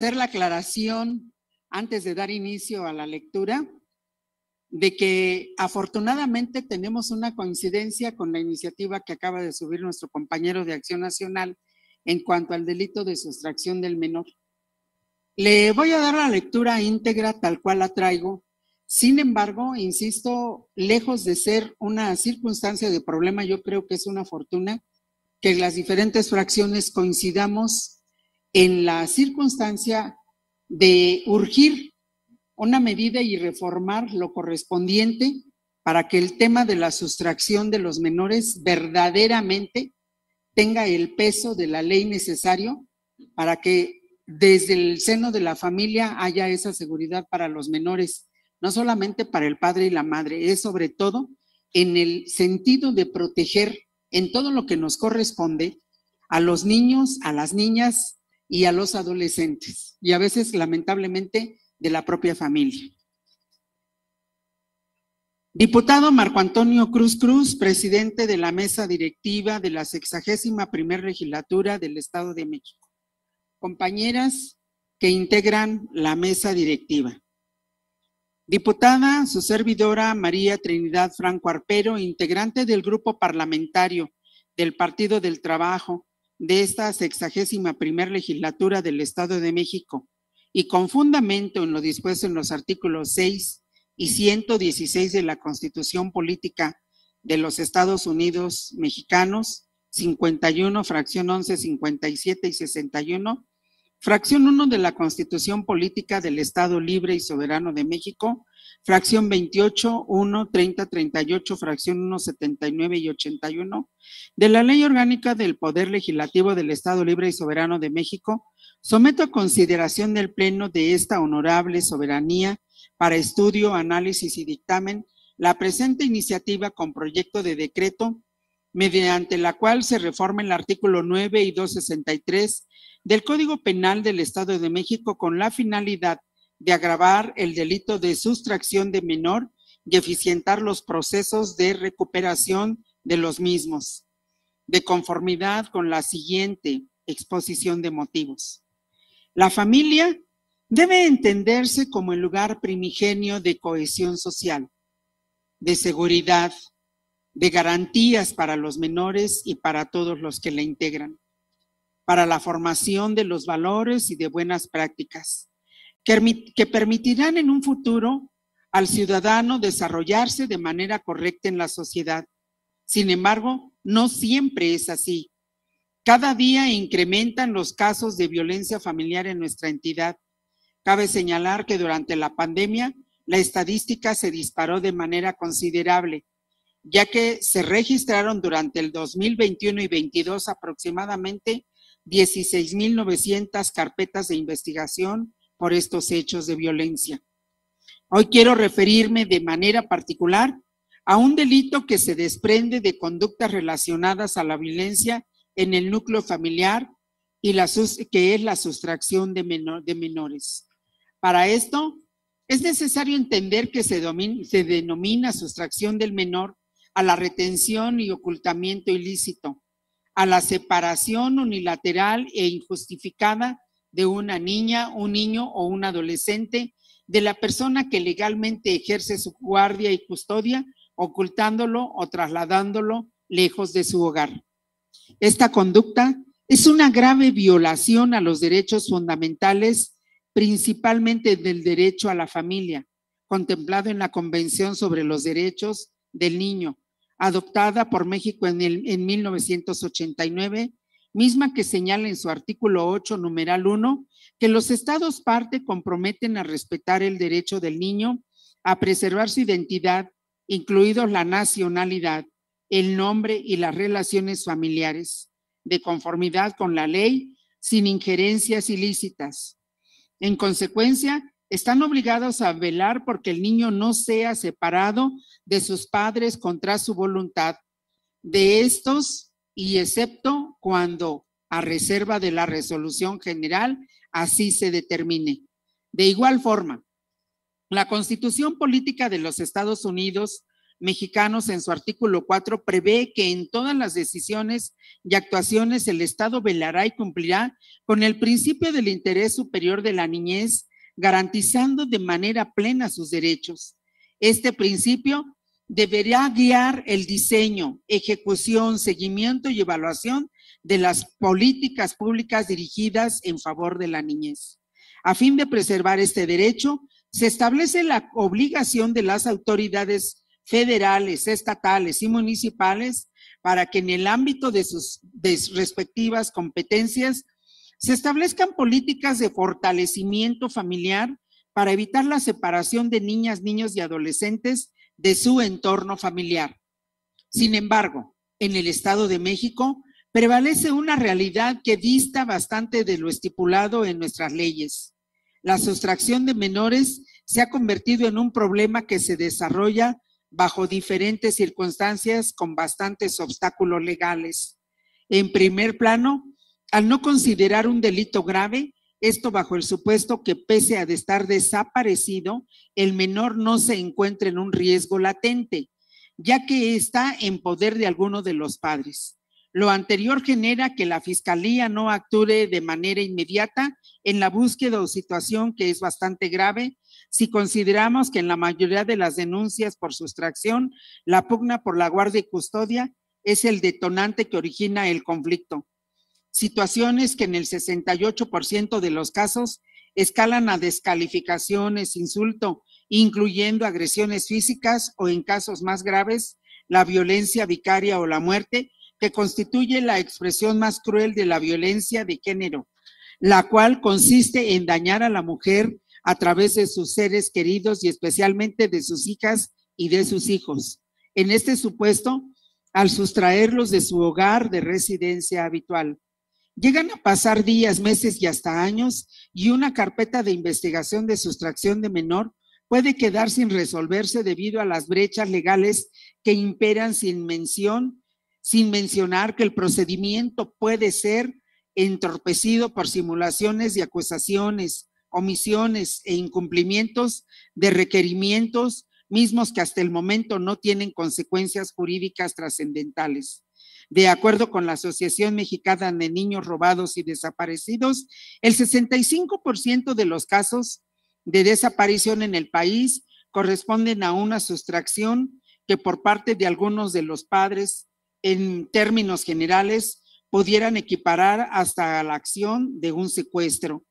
hacer la aclaración antes de dar inicio a la lectura de que afortunadamente tenemos una coincidencia con la iniciativa que acaba de subir nuestro compañero de Acción Nacional en cuanto al delito de sustracción del menor. Le voy a dar la lectura íntegra tal cual la traigo. Sin embargo, insisto, lejos de ser una circunstancia de problema, yo creo que es una fortuna que las diferentes fracciones coincidamos en la circunstancia de urgir una medida y reformar lo correspondiente para que el tema de la sustracción de los menores verdaderamente tenga el peso de la ley necesario para que desde el seno de la familia haya esa seguridad para los menores, no solamente para el padre y la madre, es sobre todo en el sentido de proteger en todo lo que nos corresponde a los niños, a las niñas y a los adolescentes y a veces lamentablemente de la propia familia. Diputado Marco Antonio Cruz Cruz, presidente de la mesa directiva de la 61 legislatura del Estado de México. Compañeras que integran la mesa directiva. Diputada, su servidora María Trinidad Franco Arpero, integrante del grupo parlamentario del Partido del Trabajo de esta sexagésima primera legislatura del Estado de México y con fundamento en lo dispuesto en los artículos 6 y 116 de la Constitución Política de los Estados Unidos Mexicanos, 51, fracción 11, 57 y 61, fracción 1 de la Constitución Política del Estado Libre y Soberano de México, fracción 28, 1, 30, 38, fracción 1, 79 y 81 de la Ley Orgánica del Poder Legislativo del Estado Libre y Soberano de México, someto a consideración del Pleno de esta honorable soberanía para estudio, análisis y dictamen la presente iniciativa con proyecto de decreto mediante la cual se reforma el artículo 9 y 263 del Código Penal del Estado de México con la finalidad de agravar el delito de sustracción de menor y eficientar los procesos de recuperación de los mismos, de conformidad con la siguiente exposición de motivos. La familia debe entenderse como el lugar primigenio de cohesión social, de seguridad, de garantías para los menores y para todos los que la integran, para la formación de los valores y de buenas prácticas, que permitirán en un futuro al ciudadano desarrollarse de manera correcta en la sociedad. Sin embargo, no siempre es así. Cada día incrementan los casos de violencia familiar en nuestra entidad. Cabe señalar que durante la pandemia la estadística se disparó de manera considerable, ya que se registraron durante el 2021 y 2022 aproximadamente 16.900 carpetas de investigación por estos hechos de violencia. Hoy quiero referirme de manera particular a un delito que se desprende de conductas relacionadas a la violencia en el núcleo familiar y que es la sustracción de, de menores. Para esto, es necesario entender que se, se denomina sustracción del menor a la retención y ocultamiento ilícito, a la separación unilateral e injustificada de una niña, un niño o un adolescente, de la persona que legalmente ejerce su guardia y custodia, ocultándolo o trasladándolo lejos de su hogar. Esta conducta es una grave violación a los derechos fundamentales, principalmente del derecho a la familia, contemplado en la Convención sobre los Derechos del Niño, adoptada por México en, el, en 1989 misma que señala en su artículo 8, numeral 1, que los estados parte comprometen a respetar el derecho del niño a preservar su identidad, incluidos la nacionalidad, el nombre y las relaciones familiares, de conformidad con la ley, sin injerencias ilícitas. En consecuencia, están obligados a velar porque el niño no sea separado de sus padres contra su voluntad, de estos y excepto cuando, a reserva de la resolución general, así se determine. De igual forma, la Constitución Política de los Estados Unidos Mexicanos en su artículo 4 prevé que en todas las decisiones y actuaciones el Estado velará y cumplirá con el principio del interés superior de la niñez, garantizando de manera plena sus derechos. Este principio deberá guiar el diseño, ejecución, seguimiento y evaluación de las políticas públicas dirigidas en favor de la niñez. A fin de preservar este derecho, se establece la obligación de las autoridades federales, estatales y municipales para que en el ámbito de sus, respectivas competencias se establezcan políticas de fortalecimiento familiar para evitar la separación de niñas, niños y adolescentes de su entorno familiar. Sin mm. embargo, en el Estado de México prevalece una realidad que dista bastante de lo estipulado en nuestras leyes. La sustracción de menores se ha convertido en un problema que se desarrolla bajo diferentes circunstancias con bastantes obstáculos legales. En primer plano, al no considerar un delito grave, esto bajo el supuesto que pese a estar desaparecido, el menor no se encuentre en un riesgo latente, ya que está en poder de alguno de los padres. Lo anterior genera que la Fiscalía no actúe de manera inmediata en la búsqueda o situación que es bastante grave si consideramos que en la mayoría de las denuncias por sustracción, la pugna por la guardia y custodia es el detonante que origina el conflicto situaciones que en el 68% de los casos escalan a descalificaciones, insulto, incluyendo agresiones físicas o en casos más graves, la violencia vicaria o la muerte, que constituye la expresión más cruel de la violencia de género, la cual consiste en dañar a la mujer a través de sus seres queridos y especialmente de sus hijas y de sus hijos. En este supuesto, al sustraerlos de su hogar de residencia habitual. Llegan a pasar días, meses y hasta años y una carpeta de investigación de sustracción de menor puede quedar sin resolverse debido a las brechas legales que imperan sin mención, sin mencionar que el procedimiento puede ser entorpecido por simulaciones y acusaciones, omisiones e incumplimientos de requerimientos mismos que hasta el momento no tienen consecuencias jurídicas trascendentales. De acuerdo con la Asociación Mexicana de Niños Robados y Desaparecidos, el 65% de los casos de desaparición en el país corresponden a una sustracción que por parte de algunos de los padres, en términos generales, pudieran equiparar hasta la acción de un secuestro.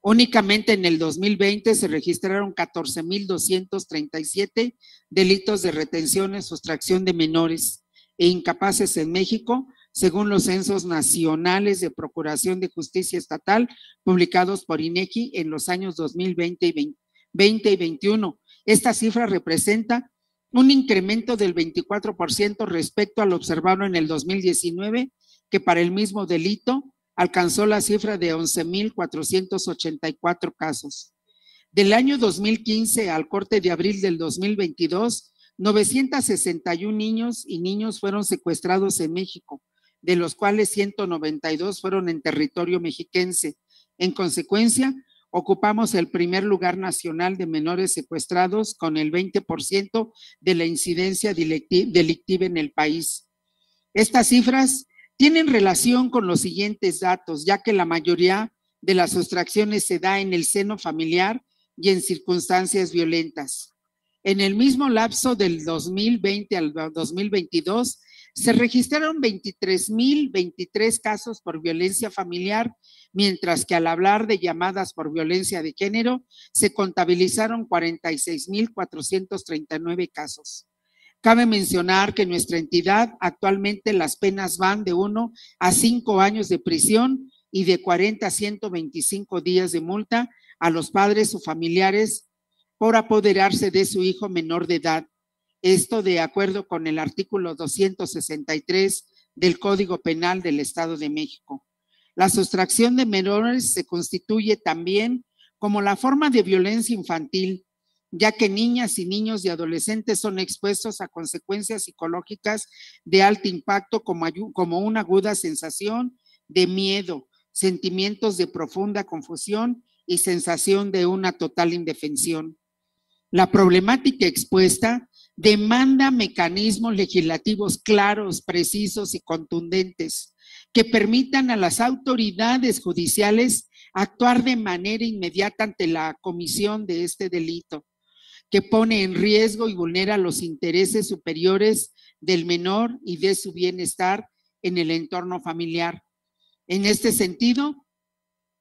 Únicamente en el 2020 se registraron 14.237 delitos de retención y sustracción de menores e incapaces en México, según los censos nacionales de Procuración de Justicia Estatal publicados por INEGI en los años 2020 y 2021. Esta cifra representa un incremento del 24% respecto al observado en el 2019, que para el mismo delito alcanzó la cifra de 11.484 casos. Del año 2015 al corte de abril del 2022, 961 niños y niños fueron secuestrados en México, de los cuales 192 fueron en territorio mexiquense. En consecuencia, ocupamos el primer lugar nacional de menores secuestrados con el 20% de la incidencia delictiva en el país. Estas cifras tienen relación con los siguientes datos, ya que la mayoría de las sustracciones se da en el seno familiar y en circunstancias violentas. En el mismo lapso del 2020 al 2022, se registraron 23.023 casos por violencia familiar, mientras que al hablar de llamadas por violencia de género, se contabilizaron 46.439 casos. Cabe mencionar que en nuestra entidad actualmente las penas van de 1 a 5 años de prisión y de 40 a 125 días de multa a los padres o familiares por apoderarse de su hijo menor de edad. Esto de acuerdo con el artículo 263 del Código Penal del Estado de México. La sustracción de menores se constituye también como la forma de violencia infantil, ya que niñas y niños y adolescentes son expuestos a consecuencias psicológicas de alto impacto como, una aguda sensación de miedo, sentimientos de profunda confusión y sensación de una total indefensión. La problemática expuesta demanda mecanismos legislativos claros, precisos y contundentes que permitan a las autoridades judiciales actuar de manera inmediata ante la comisión de este delito, que pone en riesgo y vulnera los intereses superiores del menor y de su bienestar en el entorno familiar. En este sentido,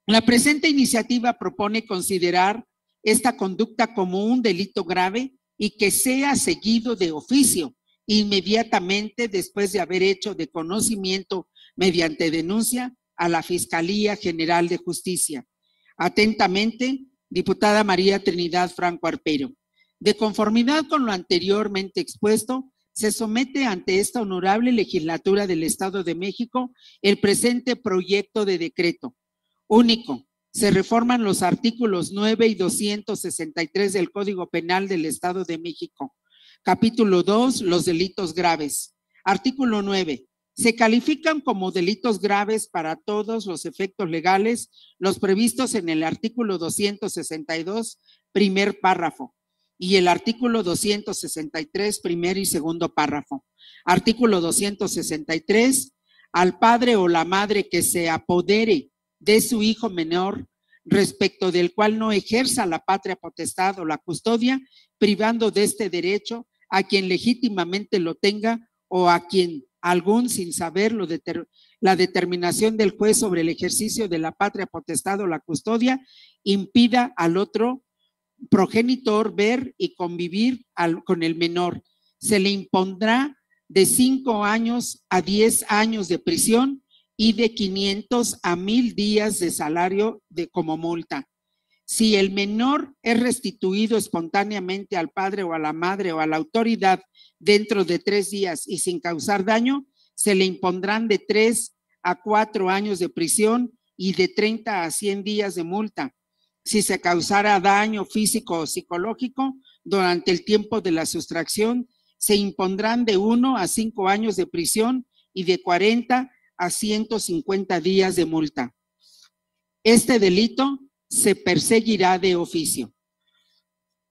la presente iniciativa propone considerar esta conducta como un delito grave y que sea seguido de oficio inmediatamente después de haber hecho de conocimiento mediante denuncia a la Fiscalía General de Justicia. Atentamente, diputada María Trinidad Franco Arpero. De conformidad con lo anteriormente expuesto, se somete ante esta honorable legislatura del Estado de México el presente proyecto de decreto único se reforman los artículos 9 y 263 del Código Penal del Estado de México. Capítulo 2, los delitos graves. Artículo 9. Se califican como delitos graves para todos los efectos legales los previstos en el artículo 262, primer párrafo, y el artículo 263, primer y segundo párrafo. Artículo 263. Al padre o la madre que se apodere de su hijo menor, respecto del cual no ejerza la patria potestad o la custodia, privando de este derecho a quien legítimamente lo tenga o a quien algún sin saberlo la determinación del juez sobre el ejercicio de la patria potestad o la custodia impida al otro progenitor ver y convivir con el menor. Se le impondrá de cinco años a diez años de prisión y de 500 a 1000 días de salario de, como multa. Si el menor es restituido espontáneamente al padre o a la madre o a la autoridad dentro de tres días y sin causar daño, se le impondrán de tres a cuatro años de prisión y de 30 a 100 días de multa. Si se causara daño físico o psicológico durante el tiempo de la sustracción, se impondrán de uno a cinco años de prisión y de 40 150 días de multa. Este delito se perseguirá de oficio.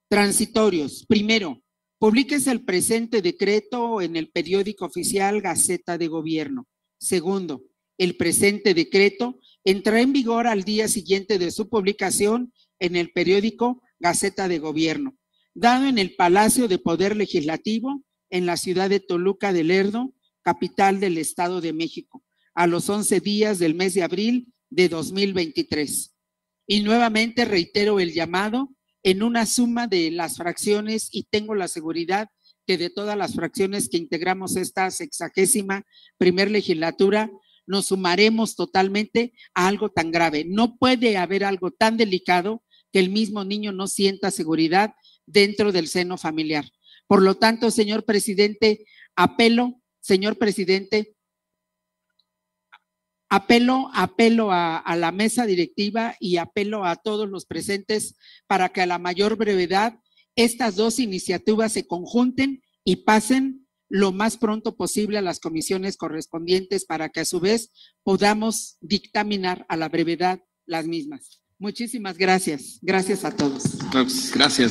Transitorios. Primero, publiques el presente decreto en el periódico oficial Gaceta de Gobierno. Segundo, el presente decreto entrará en vigor al día siguiente de su publicación en el periódico Gaceta de Gobierno, dado en el Palacio de Poder Legislativo en la ciudad de Toluca de Lerdo, capital del Estado de México a los 11 días del mes de abril de 2023. Y nuevamente reitero el llamado en una suma de las fracciones y tengo la seguridad que de todas las fracciones que integramos esta sexagésima primer legislatura, nos sumaremos totalmente a algo tan grave. No puede haber algo tan delicado que el mismo niño no sienta seguridad dentro del seno familiar. Por lo tanto, señor presidente, apelo, señor presidente, Apelo, apelo a, a, la mesa directiva y apelo a todos los presentes para que a la mayor brevedad estas dos iniciativas se conjunten y pasen lo más pronto posible a las comisiones correspondientes para que a su vez podamos dictaminar a la brevedad las mismas. Muchísimas gracias. Gracias a todos. Gracias.